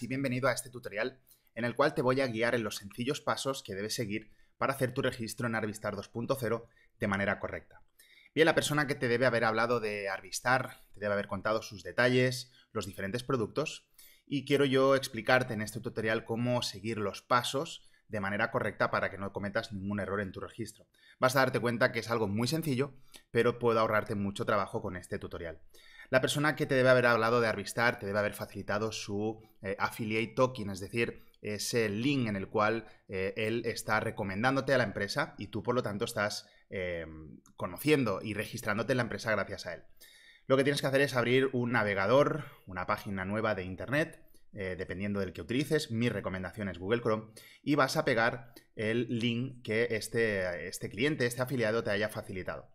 y bienvenido a este tutorial en el cual te voy a guiar en los sencillos pasos que debes seguir para hacer tu registro en Arvistar 2.0 de manera correcta. Bien, la persona que te debe haber hablado de Arvistar, te debe haber contado sus detalles, los diferentes productos y quiero yo explicarte en este tutorial cómo seguir los pasos de manera correcta para que no cometas ningún error en tu registro. Vas a darte cuenta que es algo muy sencillo, pero puedo ahorrarte mucho trabajo con este tutorial. La persona que te debe haber hablado de Arvistar te debe haber facilitado su eh, affiliate token, es decir, ese link en el cual eh, él está recomendándote a la empresa y tú por lo tanto estás eh, conociendo y registrándote en la empresa gracias a él. Lo que tienes que hacer es abrir un navegador, una página nueva de Internet, dependiendo del que utilices, mi recomendación es Google Chrome, y vas a pegar el link que este, este cliente, este afiliado te haya facilitado.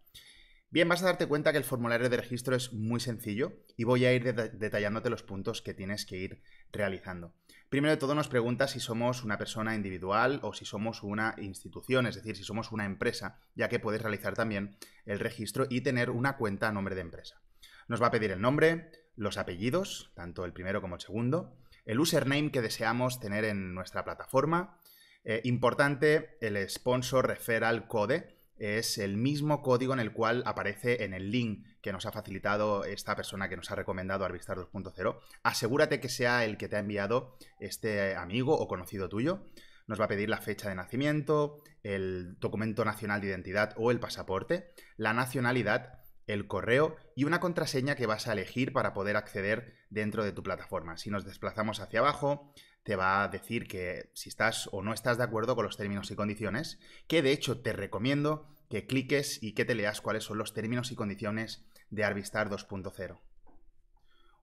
Bien, vas a darte cuenta que el formulario de registro es muy sencillo y voy a ir detallándote los puntos que tienes que ir realizando. Primero de todo nos pregunta si somos una persona individual o si somos una institución, es decir, si somos una empresa, ya que puedes realizar también el registro y tener una cuenta a nombre de empresa. Nos va a pedir el nombre, los apellidos, tanto el primero como el segundo, el username que deseamos tener en nuestra plataforma, eh, importante el sponsor referral code, es el mismo código en el cual aparece en el link que nos ha facilitado esta persona que nos ha recomendado Arvistar 2.0. Asegúrate que sea el que te ha enviado este amigo o conocido tuyo. Nos va a pedir la fecha de nacimiento, el documento nacional de identidad o el pasaporte, la nacionalidad el correo y una contraseña que vas a elegir para poder acceder dentro de tu plataforma. Si nos desplazamos hacia abajo, te va a decir que si estás o no estás de acuerdo con los términos y condiciones, que de hecho te recomiendo que cliques y que te leas cuáles son los términos y condiciones de Arvistar 2.0.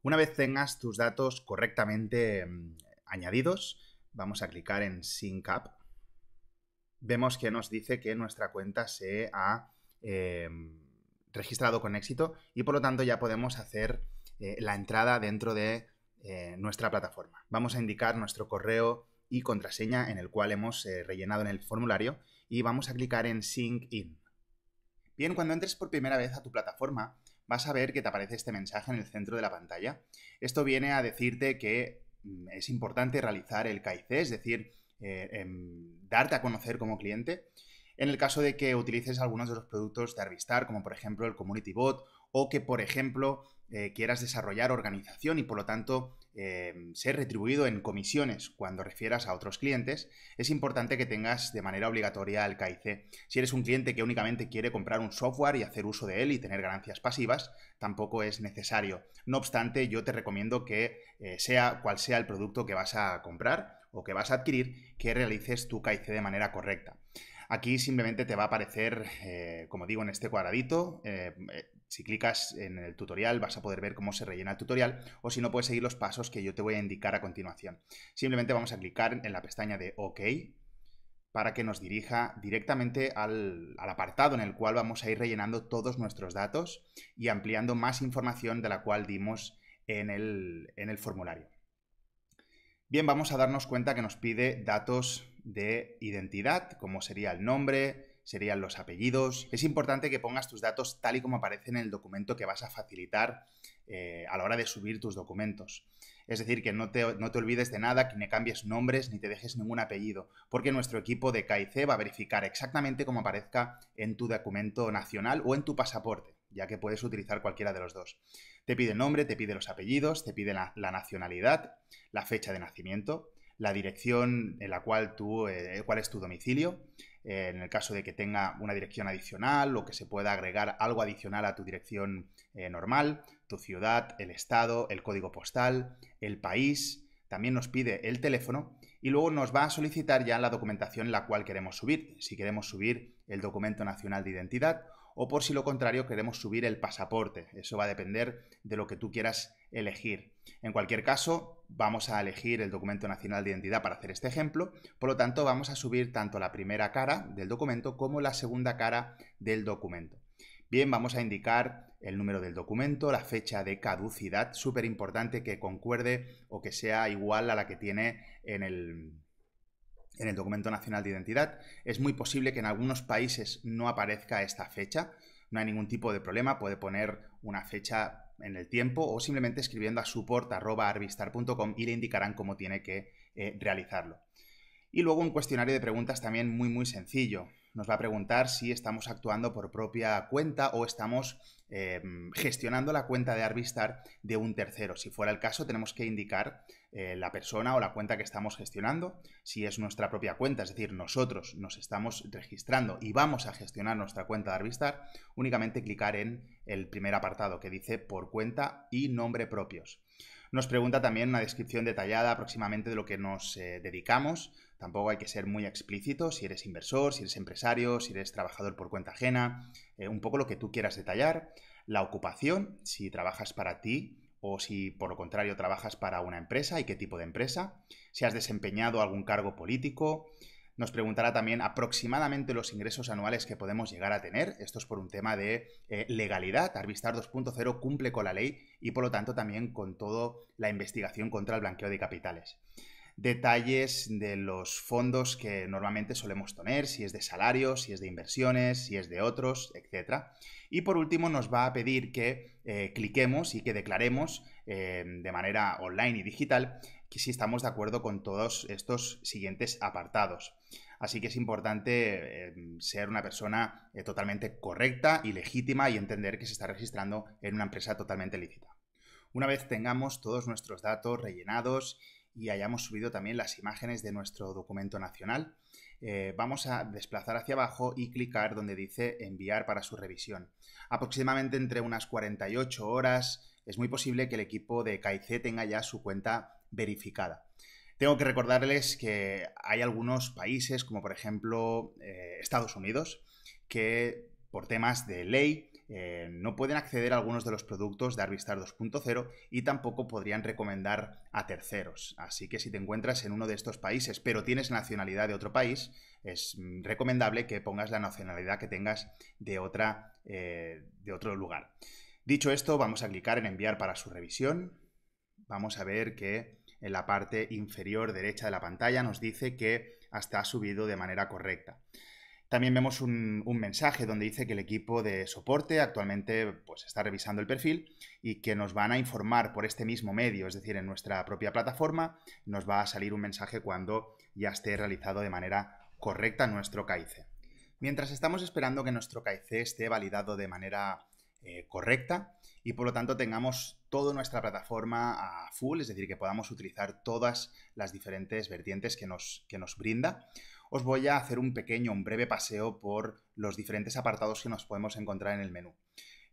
Una vez tengas tus datos correctamente mm, añadidos, vamos a clicar en Sync Up. Vemos que nos dice que nuestra cuenta se ha em, registrado con éxito y por lo tanto ya podemos hacer eh, la entrada dentro de eh, nuestra plataforma. Vamos a indicar nuestro correo y contraseña en el cual hemos eh, rellenado en el formulario y vamos a clicar en Sync In. Bien, cuando entres por primera vez a tu plataforma, vas a ver que te aparece este mensaje en el centro de la pantalla. Esto viene a decirte que mm, es importante realizar el KIC, es decir, em, darte a conocer como cliente en el caso de que utilices algunos de los productos de Arvistar, como por ejemplo el Community Bot, o que por ejemplo eh, quieras desarrollar organización y por lo tanto em, ser retribuido en comisiones cuando refieras a otros clientes, es importante que tengas de manera obligatoria el KIC. Si eres un cliente que únicamente quiere comprar un software y hacer uso de él y tener ganancias pasivas, tampoco es necesario. No obstante, yo te recomiendo que eh, sea cual sea el producto que vas a comprar o que vas a adquirir, que realices tu KIC de manera correcta. Aquí simplemente te va a aparecer, eh, como digo, en este cuadradito. Eh, eh, si clicas en el tutorial vas a poder ver cómo se rellena el tutorial o si no puedes seguir los pasos que yo te voy a indicar a continuación. Simplemente vamos a clicar en la pestaña de OK para que nos dirija directamente al, apartado en el cual vamos a ir rellenando todos nuestros datos y ampliando más información de la cual dimos en el formulario. Bien, vamos a darnos cuenta que nos pide datos de identidad, como sería el nombre, serían los apellidos. Es importante que pongas tus datos tal y como aparecen en el documento que vas a facilitar eh, a la hora de subir tus documentos. Es decir, que no te, olvides de nada, que no cambies nombres ni te dejes ningún apellido, porque nuestro equipo de KIC va a verificar exactamente cómo aparezca en tu documento nacional o en tu pasaporte, ya que puedes utilizar cualquiera de los dos. Te pide el nombre, te pide los apellidos, te pide la nacionalidad, la fecha de nacimiento, la dirección en la cual tú, eh, cuál es tu domicilio, eh, en el caso de que tenga una dirección adicional o que se pueda agregar algo adicional a tu dirección eh, normal, tu ciudad, el estado, el código postal, el país, también nos pide el teléfono y luego nos va a solicitar ya la documentación en la cual queremos subir, si queremos subir el documento nacional de identidad o por si lo contrario queremos subir el pasaporte, eso va a depender de lo que tú quieras elegir. En cualquier caso, vamos a elegir el documento nacional de identidad para hacer este ejemplo, por lo tanto vamos a subir tanto la primera cara del documento como la segunda cara del documento. Bien, vamos a indicar el número del documento, la fecha de caducidad, súper importante que concuerde o que sea igual a la que tiene en el, en el documento nacional de identidad. Es muy posible que en algunos países no aparezca esta fecha, no hay ningún tipo de problema, puede poner una fecha en el tiempo o simplemente escribiendo a support.arvistar.com y le indicarán cómo tiene que eh, realizarlo. Y luego un cuestionario de preguntas también muy muy sencillo nos va a preguntar si estamos actuando por propia cuenta o estamos em, gestionando la cuenta de Arvistar de un tercero. Si fuera el caso, tenemos que indicar eh, la persona o la cuenta que estamos gestionando. Si es nuestra propia cuenta, es decir, nosotros nos estamos registrando y vamos a gestionar nuestra cuenta de Arvistar, únicamente clicar en el primer apartado que dice por cuenta y nombre propios. Nos pregunta también una descripción detallada aproximadamente de lo que nos eh, dedicamos, Tampoco hay que ser muy explícito si eres inversor, si eres empresario, si eres trabajador por cuenta ajena, eh, un poco lo que tú quieras detallar. La ocupación, si trabajas para ti o si por lo contrario trabajas para una empresa y qué tipo de empresa. Si has desempeñado algún cargo político. Nos preguntará también aproximadamente los ingresos anuales que podemos llegar a tener. Esto es por un tema de eh, legalidad. Arvistar 2.0 cumple con la ley y por lo tanto también con toda la investigación contra el blanqueo de capitales detalles de los fondos que normalmente solemos tener, si es de salarios, si es de inversiones, si es de otros, etc. Y por último nos va a pedir que eh, cliquemos y que declaremos eh, de manera online y digital que si estamos de acuerdo con todos estos siguientes apartados. Así que es importante eh, ser una persona totalmente correcta y legítima y entender que se está registrando en una empresa totalmente lícita. Una vez tengamos todos nuestros datos rellenados y hayamos subido también las imágenes de nuestro documento nacional. Eh, vamos a desplazar hacia abajo y clicar donde dice enviar para su revisión. Aproximadamente entre unas 48 horas es muy posible que el equipo de KIC tenga ya su cuenta verificada. Tengo que recordarles que hay algunos países, como por ejemplo eh, Estados Unidos, que por temas de ley eh, no pueden acceder a algunos de los productos de Arvistar 2.0 y tampoco podrían recomendar a terceros. Así que si te encuentras en uno de estos países, pero tienes nacionalidad de otro país, es mm, recomendable que pongas la nacionalidad que tengas de, otra, eh, de otro lugar. Dicho esto, vamos a clicar en enviar para su revisión. Vamos a ver que en la parte inferior derecha de la pantalla nos dice que hasta ha subido de manera correcta. También vemos un, mensaje donde dice que el equipo de soporte actualmente pues, está revisando el perfil y que nos van a informar por este mismo medio, es decir, en nuestra propia plataforma, nos va a salir un mensaje cuando ya esté realizado de manera correcta nuestro KIC. Mientras estamos esperando que nuestro KIC esté validado de manera eh, correcta y por lo tanto tengamos toda nuestra plataforma a full, es decir, que podamos utilizar todas las diferentes vertientes que nos, que nos brinda, os voy a hacer un pequeño, un breve paseo por los diferentes apartados que nos podemos encontrar en el menú.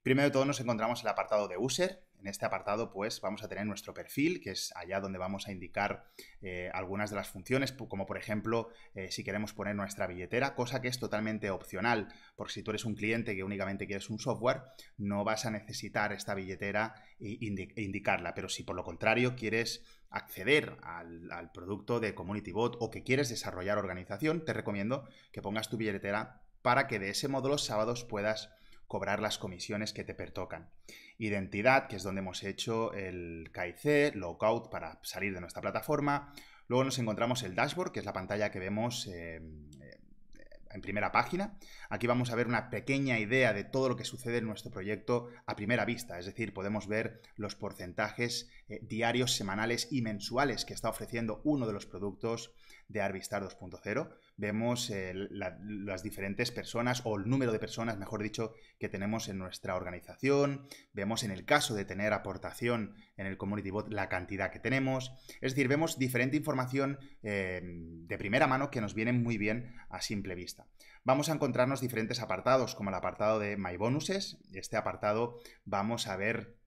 Primero de todo nos encontramos el apartado de User. En este apartado pues vamos a tener nuestro perfil, que es allá donde vamos a indicar eh, algunas de las funciones, como por ejemplo eh, si queremos poner nuestra billetera, cosa que es totalmente opcional, porque si tú eres un cliente que únicamente quieres un software, no vas a necesitar esta billetera e, indicarla, pero si por lo contrario quieres acceder al, al producto de Community Bot o que quieres desarrollar organización, te recomiendo que pongas tu billetera para que de ese modo los sábados puedas cobrar las comisiones que te pertocan. Identidad, que es donde hemos hecho el KIC, Lockout para salir de nuestra plataforma. Luego nos encontramos el dashboard, que es la pantalla que vemos eh, eh, en primera página. Aquí vamos a ver una pequeña idea de todo lo que sucede en nuestro proyecto a primera vista, es decir, podemos ver los porcentajes eh, diarios, semanales y mensuales que está ofreciendo uno de los productos de Arvistar 2.0 vemos eh, las diferentes personas o el número de personas, mejor dicho, que tenemos en nuestra organización, vemos en el caso de tener aportación en el Community Bot la cantidad que tenemos, es decir, vemos diferente información eh, de primera mano que nos viene muy bien a simple vista. Vamos a encontrarnos diferentes apartados, como el apartado de My Bonuses, este apartado vamos a ver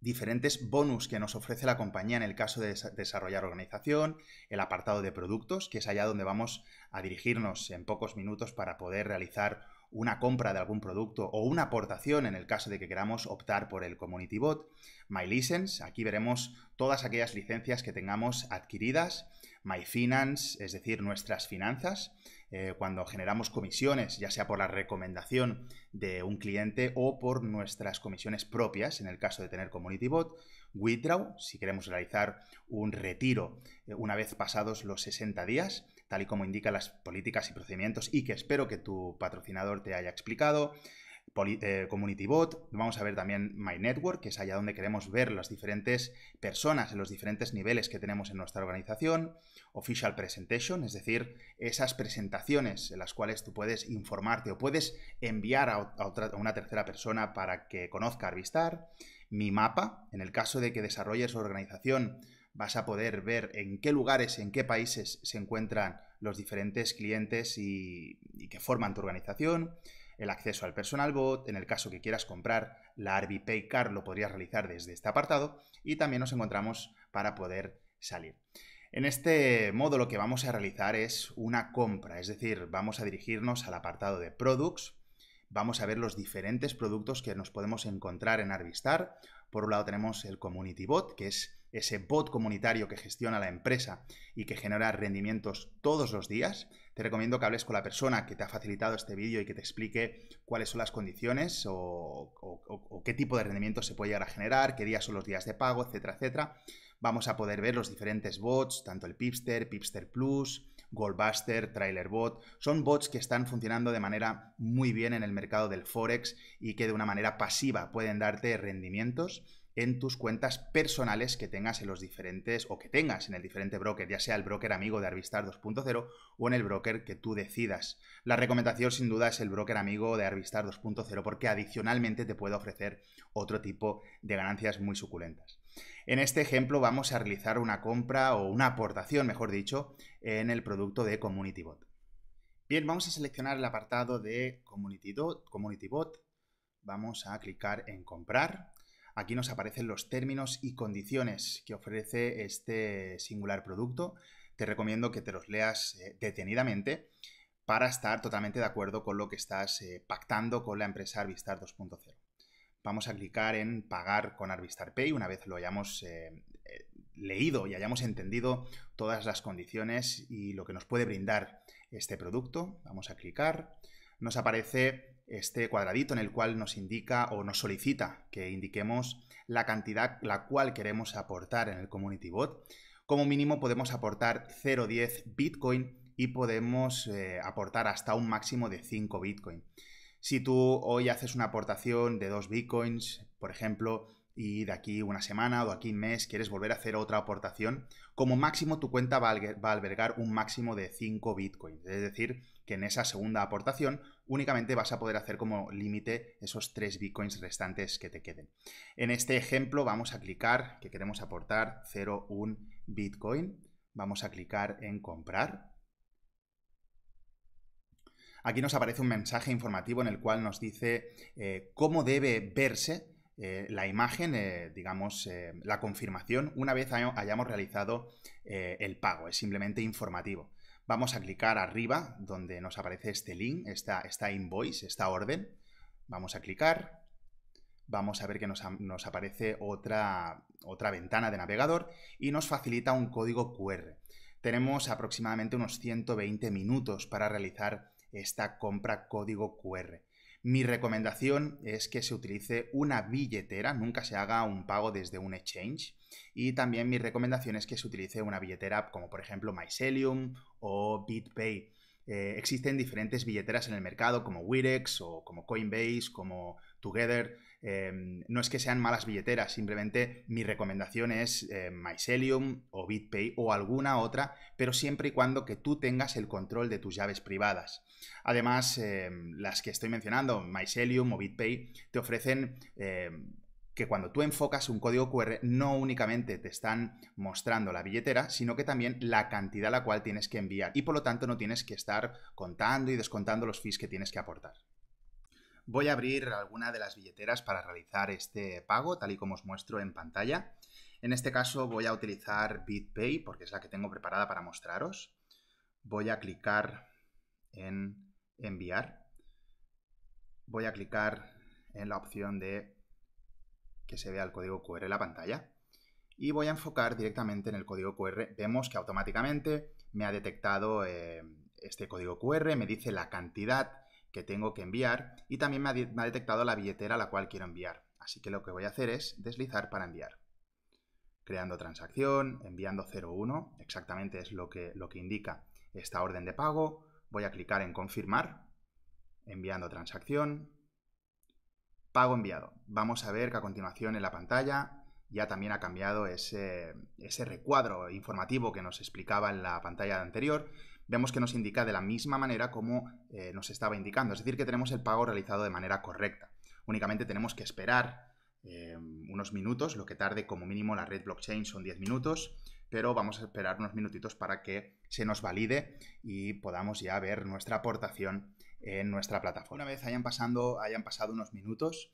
diferentes bonus que nos ofrece la compañía en el caso de desarrollar organización, el apartado de productos, que es allá donde vamos a dirigirnos en pocos minutos para poder realizar una compra de algún producto o una aportación en el caso de que queramos optar por el Community Bot. My License, aquí veremos todas aquellas licencias que tengamos adquiridas My Finance, es decir, nuestras finanzas. Eh, cuando generamos comisiones, ya sea por la recomendación de un cliente o por nuestras comisiones propias, en el caso de tener Community Bot, Withdraw, si queremos realizar un retiro eh, una vez pasados los 60 días, tal y como indican las políticas y procedimientos y que espero que tu patrocinador te haya explicado, eh, community Bot, vamos a ver también My Network, que es allá donde queremos ver las diferentes personas en los diferentes niveles que tenemos en nuestra organización, Official Presentation, es decir, esas presentaciones en las cuales tú puedes informarte o puedes enviar a, una tercera persona para que conozca Arvistar, Mi Mapa, en el caso de que desarrolles organización vas a poder ver en qué lugares, en qué países se encuentran los diferentes clientes y, y que forman tu organización el acceso al personal bot, en el caso que quieras comprar la Pay Card lo podrías realizar desde este apartado y también nos encontramos para poder salir. En este modo lo que vamos a realizar es una compra, es decir, vamos a dirigirnos al apartado de Products, vamos a ver los diferentes productos que nos podemos encontrar en Arvistar. Por un lado tenemos el Community Bot, que es ese bot comunitario que gestiona la empresa y que genera rendimientos todos los días te recomiendo que hables con la persona que te ha facilitado este vídeo y que te explique cuáles son las condiciones o, qué tipo de rendimiento se puede llegar a generar, qué días son los días de pago, etcétera, etcétera. Vamos a poder ver los diferentes bots, tanto el Pipster, Pipster Plus, Goldbuster, Bot. Son bots que están funcionando de manera muy bien en el mercado del Forex y que de una manera pasiva pueden darte rendimientos en tus cuentas personales que tengas en los diferentes o que tengas en el diferente broker, ya sea el broker amigo de Arvistar 2.0 o en el broker que tú decidas. La recomendación sin duda es el broker amigo de Arvistar 2.0 porque adicionalmente te puede ofrecer otro tipo de ganancias muy suculentas. En este ejemplo vamos a realizar una compra o una aportación, mejor dicho, en el producto de Community Bot. Bien, vamos a seleccionar el apartado de CommunityBot, Community Bot. Vamos a clicar en comprar Aquí nos aparecen los términos y condiciones que ofrece este singular producto. Te recomiendo que te los leas eh, detenidamente para estar totalmente de acuerdo con lo que estás eh, pactando con la empresa Arvistar 2.0. Vamos a clicar en pagar con Arvistar Pay una vez lo hayamos eh, leído y hayamos entendido todas las condiciones y lo que nos puede brindar este producto. Vamos a clicar. Nos aparece este cuadradito en el cual nos indica o nos solicita que indiquemos la cantidad la cual queremos aportar en el Community Bot. Como mínimo podemos aportar 0,10 Bitcoin y podemos eh, aportar hasta un máximo de 5 Bitcoin. Si tú hoy haces una aportación de 2 Bitcoins, por ejemplo, y de aquí una semana o de aquí un mes quieres volver a hacer otra aportación, como máximo tu cuenta va a albergar un máximo de 5 Bitcoin... Es decir, que en esa segunda aportación únicamente vas a poder hacer como límite esos tres bitcoins restantes que te queden. En este ejemplo vamos a clicar que queremos aportar 0,1 bitcoin. Vamos a clicar en comprar. Aquí nos aparece un mensaje informativo en el cual nos dice eh, cómo debe verse eh, la imagen, eh, digamos, la confirmación una vez hayamos realizado el pago. Es simplemente informativo. Vamos a clicar arriba donde nos aparece este link, esta, invoice, esta orden. Vamos a clicar. Vamos a ver que nos, nos aparece otra, otra ventana de navegador y nos facilita un código QR. Tenemos aproximadamente unos 120 minutos para realizar esta compra código QR. Mi recomendación es que se utilice una billetera, nunca se haga un pago desde un exchange. Y también mi recomendación es que se utilice una billetera como por ejemplo Mycelium o BitPay. Eh, existen diferentes billeteras en el mercado como Wirex o como Coinbase, como Together. Em, no es que sean malas billeteras, simplemente mi recomendación es eh, Mycelium o BitPay o alguna otra, pero siempre y cuando que tú tengas el control de tus llaves privadas. Además, em, las que estoy mencionando, Mycelium o BitPay, te ofrecen em, que cuando tú enfocas un código QR no únicamente te están mostrando la billetera, sino que también la cantidad a la cual tienes que enviar y por lo tanto no tienes que estar contando y descontando los fees que tienes que aportar. Voy a abrir alguna de las billeteras para realizar este pago, tal y como os muestro en pantalla. En este caso voy a utilizar BitPay porque es la que tengo preparada para mostraros. Voy a clicar en enviar. Voy a clicar en la opción de que se vea el código QR en la pantalla. Y voy a enfocar directamente en el código QR. Vemos que automáticamente me ha detectado eh, este código QR, me dice la cantidad que tengo que enviar y también me ha, detectado la billetera a la cual quiero enviar. Así que lo que voy a hacer es deslizar para enviar. Creando transacción, enviando 01, exactamente es lo que, lo que indica esta orden de pago. Voy a clicar en confirmar, enviando transacción, pago enviado. Vamos a ver que a continuación en la pantalla ya también ha cambiado ese, ese recuadro informativo que nos explicaba en la pantalla anterior vemos que nos indica de la misma manera como eh, nos estaba indicando, es decir, que tenemos el pago realizado de manera correcta. Únicamente tenemos que esperar eh, unos minutos, lo que tarde como mínimo la red blockchain son 10 minutos, pero vamos a esperar unos minutitos para que se nos valide y podamos ya ver nuestra aportación en nuestra plataforma. Una vez hayan, hayan pasado unos minutos,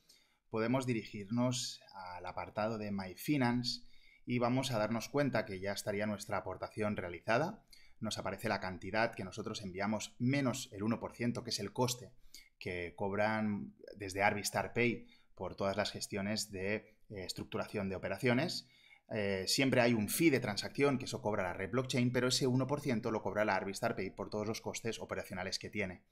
podemos dirigirnos al apartado de My Finance y vamos a darnos cuenta que ya estaría nuestra aportación realizada nos aparece la cantidad que nosotros enviamos menos el 1%, que es el coste que cobran desde Arvistar Pay por todas las gestiones de eh, estructuración de operaciones. Eh, siempre hay un fee de transacción que eso cobra la red blockchain, pero ese 1% lo cobra la Arvistar Pay por todos los costes operacionales que tiene.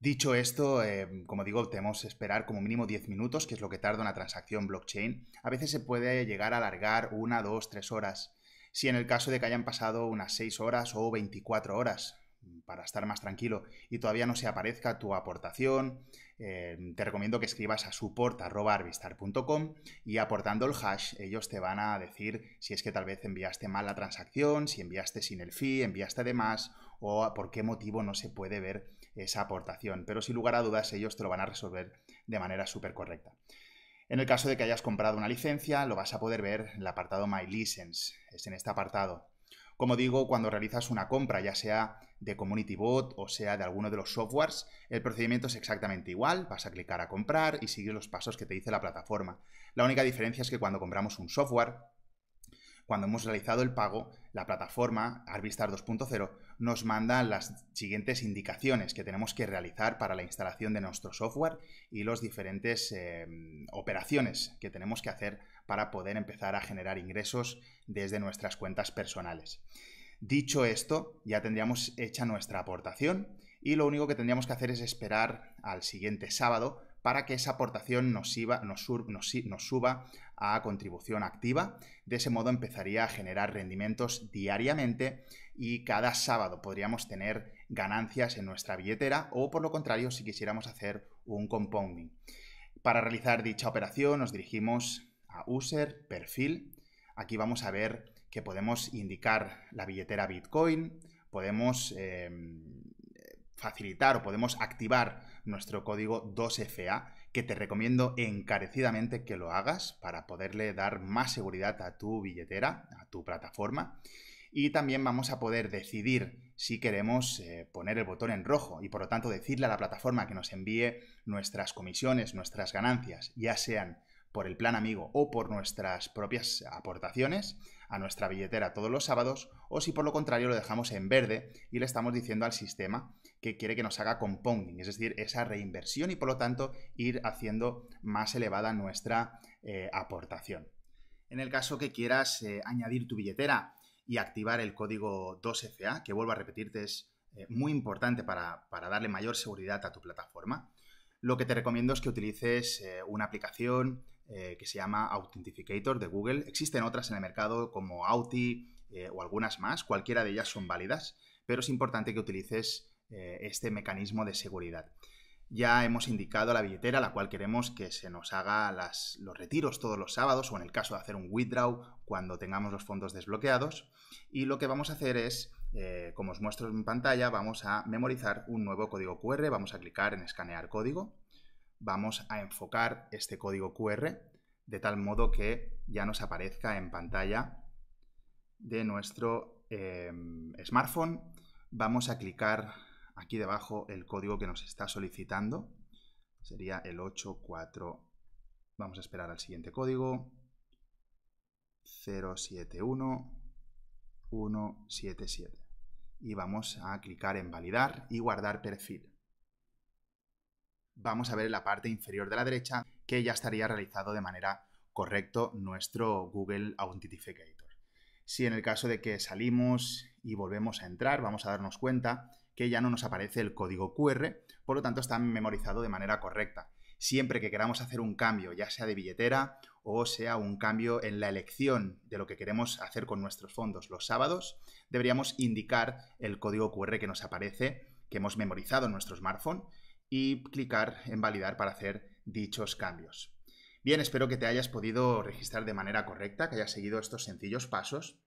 Dicho esto, eh, como digo, tenemos que esperar como mínimo 10 minutos, que es lo que tarda una transacción blockchain. A veces se puede llegar a alargar una, dos, tres horas si en el caso de que hayan pasado unas 6 horas o 24 horas mm, para estar más tranquilo y todavía no se aparezca tu aportación, em, te recomiendo que escribas a support.arvistar.com y aportando el hash ellos te van a decir si es que tal vez enviaste mal la transacción, si enviaste sin el fee, enviaste de más o por qué motivo no se puede ver esa aportación. Pero sin lugar a dudas ellos te lo van a resolver de manera súper correcta. En el caso de que hayas comprado una licencia, lo vas a poder ver en el apartado My License, es en este apartado. Como digo, cuando realizas una compra, ya sea de Community Bot o sea de alguno de los softwares, el procedimiento es exactamente igual, vas a clicar a comprar y sigues los pasos que te dice la plataforma. La única diferencia es que cuando compramos un software, cuando hemos realizado el pago, la plataforma Arvistar 2.0 nos manda las siguientes indicaciones que tenemos que realizar para la instalación de nuestro software y las diferentes em, operaciones que tenemos que hacer para poder empezar a generar ingresos desde nuestras cuentas personales. Dicho esto, ya tendríamos hecha nuestra aportación y lo único que tendríamos que hacer es esperar al siguiente sábado para que esa aportación nos, nos suba a contribución activa. De ese modo empezaría a generar rendimientos diariamente y cada sábado podríamos tener ganancias en nuestra billetera o por lo contrario si quisiéramos hacer un compounding. Para realizar dicha operación nos dirigimos a User, Perfil. Aquí vamos a ver que podemos indicar la billetera Bitcoin, podemos eh, facilitar o podemos activar nuestro código 2FA que te recomiendo encarecidamente que lo hagas para poderle dar más seguridad a tu billetera, a tu plataforma. Y también vamos a poder decidir si queremos eh, poner el botón en rojo y por lo tanto decirle a la plataforma que nos envíe nuestras comisiones, nuestras ganancias, ya sean por el plan amigo o por nuestras propias aportaciones a nuestra billetera todos los sábados o si por lo contrario lo dejamos en verde y le estamos diciendo al sistema que quiere que nos haga compounding, es decir, esa reinversión y por lo tanto ir haciendo más elevada nuestra eh, aportación. En el caso que quieras eh, añadir tu billetera y activar el código 2FA, que vuelvo a repetirte es eh, muy importante para, para, darle mayor seguridad a tu plataforma, lo que te recomiendo es que utilices una aplicación que se llama Authenticator de Google. Existen otras en el mercado como Auti o algunas más, cualquiera de ellas son válidas, pero es importante que utilices eh, este mecanismo de seguridad. Ya hemos indicado la billetera la cual queremos que se nos haga los retiros todos los sábados o en el caso de hacer un withdraw cuando tengamos los fondos desbloqueados. Y lo que vamos a hacer es, eh, como os muestro en pantalla, vamos a memorizar un nuevo código QR, vamos a clicar en escanear código, vamos a enfocar este código QR de tal modo que ya nos aparezca en pantalla de nuestro eh, smartphone. Vamos a clicar aquí debajo el código que nos está solicitando. Sería el 84. Vamos a esperar al siguiente código. 071177 Y vamos a clicar en validar y guardar perfil. Vamos a ver la parte inferior de la derecha que ya estaría realizado de manera correcto nuestro Google Authentificator. Si en el caso de que salimos y volvemos a entrar, vamos a darnos cuenta que ya no nos aparece el código QR, por lo tanto está memorizado de manera correcta. Siempre que queramos hacer un cambio, ya sea de billetera o sea un cambio en la elección de lo que queremos hacer con nuestros fondos los sábados, deberíamos indicar el código QR que nos aparece, que hemos memorizado en nuestro smartphone, y clicar en validar para hacer dichos cambios. Bien, espero que te hayas podido registrar de manera correcta, que hayas seguido estos sencillos pasos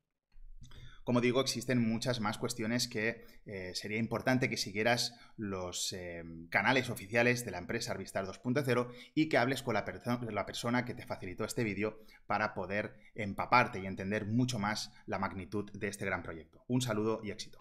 como digo, existen muchas más cuestiones que eh, sería importante que siguieras los eh, canales oficiales de la empresa Arvistar 2.0 y que hables con la, la persona que te facilitó este vídeo para poder empaparte y entender mucho más la magnitud de este gran proyecto. Un saludo y éxito.